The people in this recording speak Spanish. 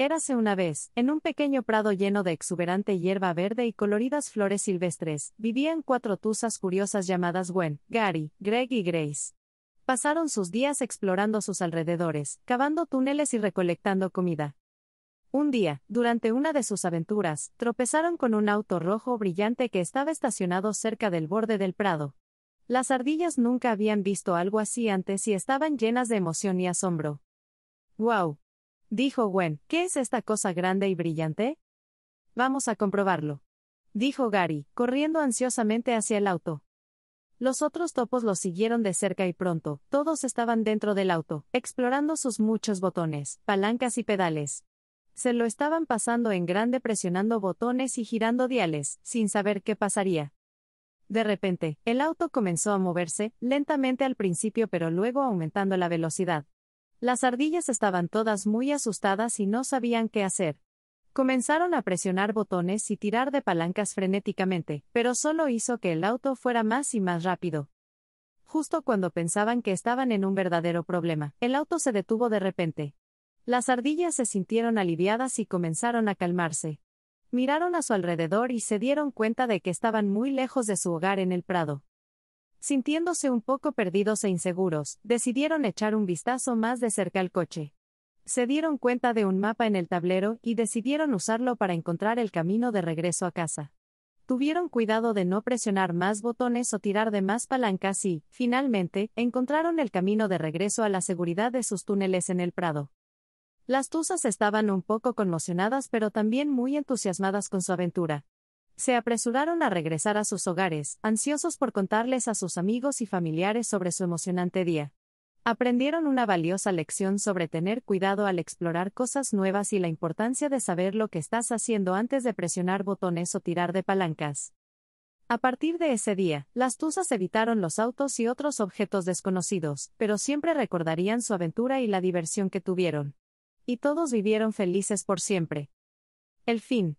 Érase una vez, en un pequeño prado lleno de exuberante hierba verde y coloridas flores silvestres, vivían cuatro tusas curiosas llamadas Gwen, Gary, Greg y Grace. Pasaron sus días explorando sus alrededores, cavando túneles y recolectando comida. Un día, durante una de sus aventuras, tropezaron con un auto rojo brillante que estaba estacionado cerca del borde del prado. Las ardillas nunca habían visto algo así antes y estaban llenas de emoción y asombro. ¡Guau! Dijo Gwen, ¿qué es esta cosa grande y brillante? Vamos a comprobarlo. Dijo Gary, corriendo ansiosamente hacia el auto. Los otros topos lo siguieron de cerca y pronto, todos estaban dentro del auto, explorando sus muchos botones, palancas y pedales. Se lo estaban pasando en grande presionando botones y girando diales, sin saber qué pasaría. De repente, el auto comenzó a moverse, lentamente al principio pero luego aumentando la velocidad. Las ardillas estaban todas muy asustadas y no sabían qué hacer. Comenzaron a presionar botones y tirar de palancas frenéticamente, pero solo hizo que el auto fuera más y más rápido. Justo cuando pensaban que estaban en un verdadero problema, el auto se detuvo de repente. Las ardillas se sintieron aliviadas y comenzaron a calmarse. Miraron a su alrededor y se dieron cuenta de que estaban muy lejos de su hogar en el prado. Sintiéndose un poco perdidos e inseguros, decidieron echar un vistazo más de cerca al coche. Se dieron cuenta de un mapa en el tablero y decidieron usarlo para encontrar el camino de regreso a casa. Tuvieron cuidado de no presionar más botones o tirar de más palancas y, finalmente, encontraron el camino de regreso a la seguridad de sus túneles en el Prado. Las tuzas estaban un poco conmocionadas pero también muy entusiasmadas con su aventura, se apresuraron a regresar a sus hogares, ansiosos por contarles a sus amigos y familiares sobre su emocionante día. Aprendieron una valiosa lección sobre tener cuidado al explorar cosas nuevas y la importancia de saber lo que estás haciendo antes de presionar botones o tirar de palancas. A partir de ese día, las tuzas evitaron los autos y otros objetos desconocidos, pero siempre recordarían su aventura y la diversión que tuvieron. Y todos vivieron felices por siempre. El fin.